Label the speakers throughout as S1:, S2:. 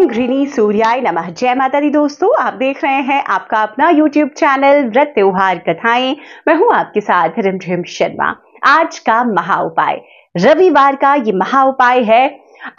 S1: ओम घृणी सूर्याय नमः जय माता दी दोस्तों आप देख रहे हैं आपका अपना YouTube चैनल व्रत त्योहार कथाएं मैं हूं आपके साथ रिमझिम शर्मा आज का महा उपाय रविवार का ये महा उपाय है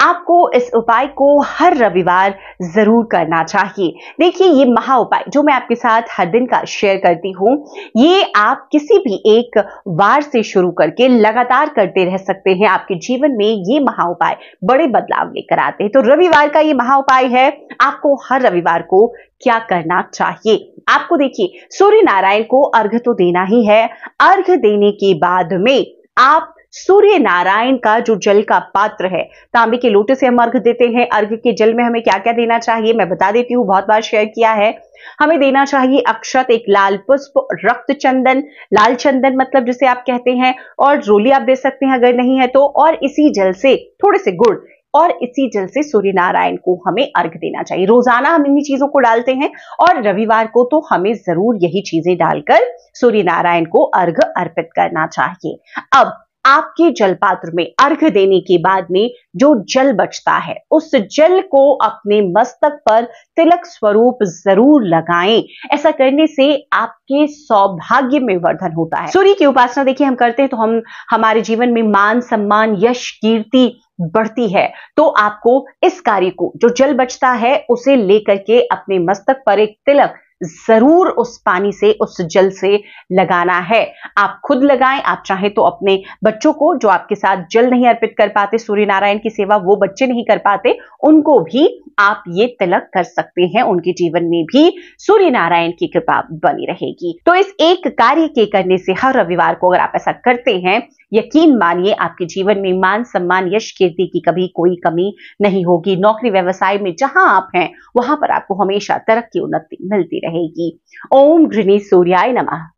S1: आपको इस उपाय को हर रविवार जरूर करना चाहिए देखिए ये महा उपाय जो मैं आपके साथ हर दिन का शेयर करती हूँ ये आप किसी भी एक बार से शुरू करके लगातार करते रह सकते हैं आपके जीवन में ये महा उपाय बड़े बदलाव लेकर आते हैं तो रविवार का ये महा उपाय है आपको हर रविवार को क्या करना चाहिए आपको देखिए सूर्य नारायण को अर्घ तो देना ही है अर्घ देने के बाद में आप सूर्य नारायण का जो जल का पात्र है तांबे के लोटे से हम अर्घ देते हैं अर्घ के जल में हमें क्या क्या देना चाहिए मैं बता देती हूँ बहुत बार शेयर किया है हमें देना चाहिए अक्षत एक लाल पुष्प रक्त चंदन लाल चंदन मतलब जिसे आप कहते हैं और रोली आप दे सकते हैं अगर नहीं है तो और इसी जल से थोड़े से गुड़ और इसी जल से सूर्य नारायण को हमें अर्घ देना चाहिए रोजाना हम इन्हीं चीजों को डालते हैं और रविवार को तो हमें जरूर यही चीजें डालकर सूर्य नारायण को अर्घ अर्पित करना चाहिए अब आपके जलपात्र में अर्घ देने के बाद में जो जल बचता है उस जल को अपने मस्तक पर तिलक स्वरूप जरूर लगाएं ऐसा करने से आपके सौभाग्य में वर्धन होता है सूर्य की उपासना देखिए हम करते हैं तो हम हमारे जीवन में मान सम्मान यश कीर्ति बढ़ती है तो आपको इस कार्य को जो जल बचता है उसे लेकर के अपने मस्तक पर एक तिलक जरूर उस पानी से उस जल से लगाना है आप खुद लगाएं आप चाहे तो अपने बच्चों को जो आपके साथ जल नहीं अर्पित कर पाते सूर्य नारायण की सेवा वो बच्चे नहीं कर पाते उनको भी आप ये तिलक कर सकते हैं उनके जीवन में भी सूर्य नारायण की कृपा बनी रहेगी तो इस एक कार्य के करने से हर रविवार को अगर आप ऐसा करते हैं यकीन मानिए आपके जीवन में मान सम्मान यश कीर्ति की कभी कोई कमी नहीं होगी नौकरी व्यवसाय में जहां आप हैं वहां पर आपको हमेशा तरक्की उन्नति मिलती रहेगी ओम घृणी सूर्याय नमः